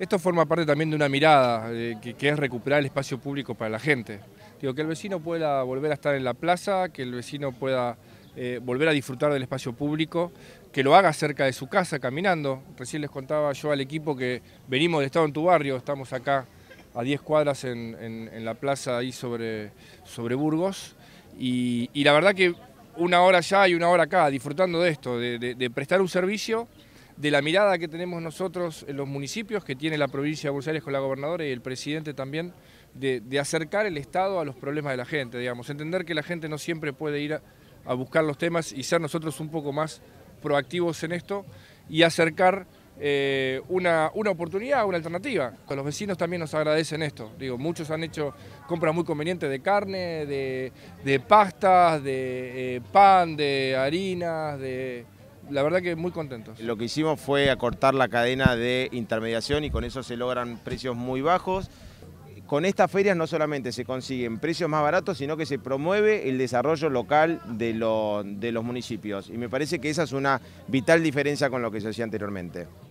Esto forma parte también de una mirada, eh, que, es recuperar el espacio público para la gente. Digo, que el vecino pueda volver a estar en la plaza, que el vecino pueda eh, volver a disfrutar del espacio público, que lo haga cerca de su casa, caminando. Recién les contaba yo al equipo que venimos de Estado en tu barrio, estamos acá a 10 cuadras en, la plaza ahí sobre, sobre Burgos, y, la verdad que una hora allá y una hora acá, disfrutando de esto, de prestar un servicio de la mirada que tenemos nosotros en los municipios, que tiene la provincia de Buenos Aires con la gobernadora y el presidente también, de, acercar el Estado a los problemas de la gente, digamos, entender que la gente no siempre puede ir a, buscar los temas y ser nosotros un poco más proactivos en esto y acercar eh, una, una, oportunidad, una alternativa. Los vecinos también nos agradecen esto. Digo, muchos han hecho compras muy convenientes de carne, de, pastas, de eh, pan, de harinas, de la verdad que muy contentos. Lo que hicimos fue acortar la cadena de intermediación y con eso se logran precios muy bajos. Con estas ferias no solamente se consiguen precios más baratos, sino que se promueve el desarrollo local de, de los municipios. Y me parece que esa es una vital diferencia con lo que se hacía anteriormente.